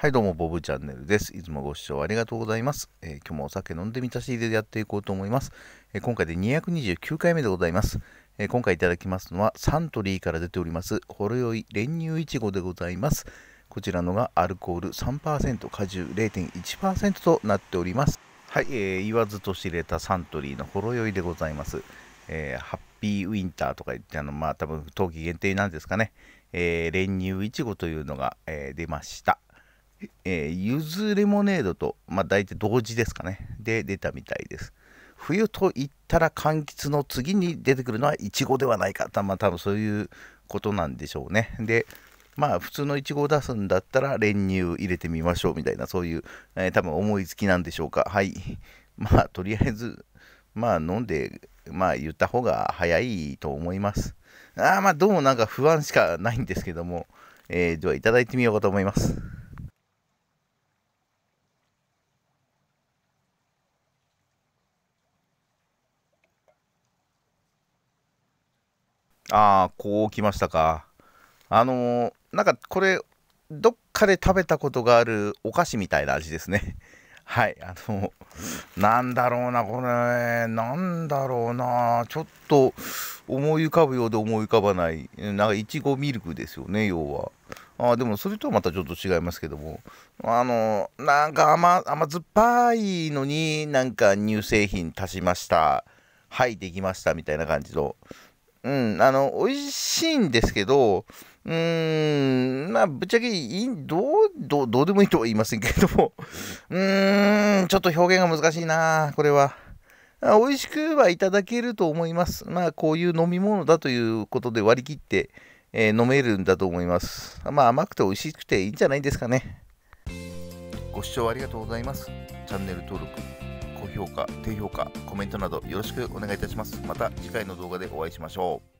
はいどうも、ボブチャンネルです。いつもご視聴ありがとうございます。えー、今日もお酒飲んでみたし入れでやっていこうと思います。えー、今回で229回目でございます、えー、今回いただきますのはサントリーから出ております、ほろ酔い練乳いちごでございます。こちらのがアルコール3%、果汁0.1%となっております。はい、えー、言わずと知れたサントリーのほろ酔いでございます。えー、ハッピーウィンターとか言って、あの、まあ、多分冬季限定なんですかね。えー、練乳いちごというのが、えー、出ました。えー、ゆずレモネードと、まあ、大体同時ですかね、で出たみたいです。冬と言ったら柑橘の次に出てくるのはイチゴではないか、まあ、多分そういうことなんでしょうね。で、まあ普通のイチゴを出すんだったら練乳入れてみましょうみたいな、そういう、えー、多分思いつきなんでしょうか。はい。まあとりあえず、まあ飲んで、まあ言った方が早いと思います。ああ、まあどうもなんか不安しかないんですけども、えー、ではいただいてみようかと思います。ああ、こうきましたか。あのー、なんかこれ、どっかで食べたことがあるお菓子みたいな味ですね。はい、あのー、なんだろうな、これ、なんだろうな、ちょっと思い浮かぶようで思い浮かばない、なんかいちごミルクですよね、要は。あでもそれとはまたちょっと違いますけどもあのなんか甘酸っぱいのになんか乳製品足しましたはいできましたみたいな感じのうん、あの、美味しいんですけど、うーん、まあ、ぶっちゃけいい、どう、どう、どうでもいいとは言いませんけれども、うーん、ちょっと表現が難しいな、これは。美味しくはいただけると思います。まあ、こういう飲み物だということで割り切って、えー、飲めるんだと思います。まあ、甘くて美味しくていいんじゃないですかね。ご視聴ありがとうございます。チャンネル登録高評価、低評価、コメントなどよろしくお願いいたします。また次回の動画でお会いしましょう。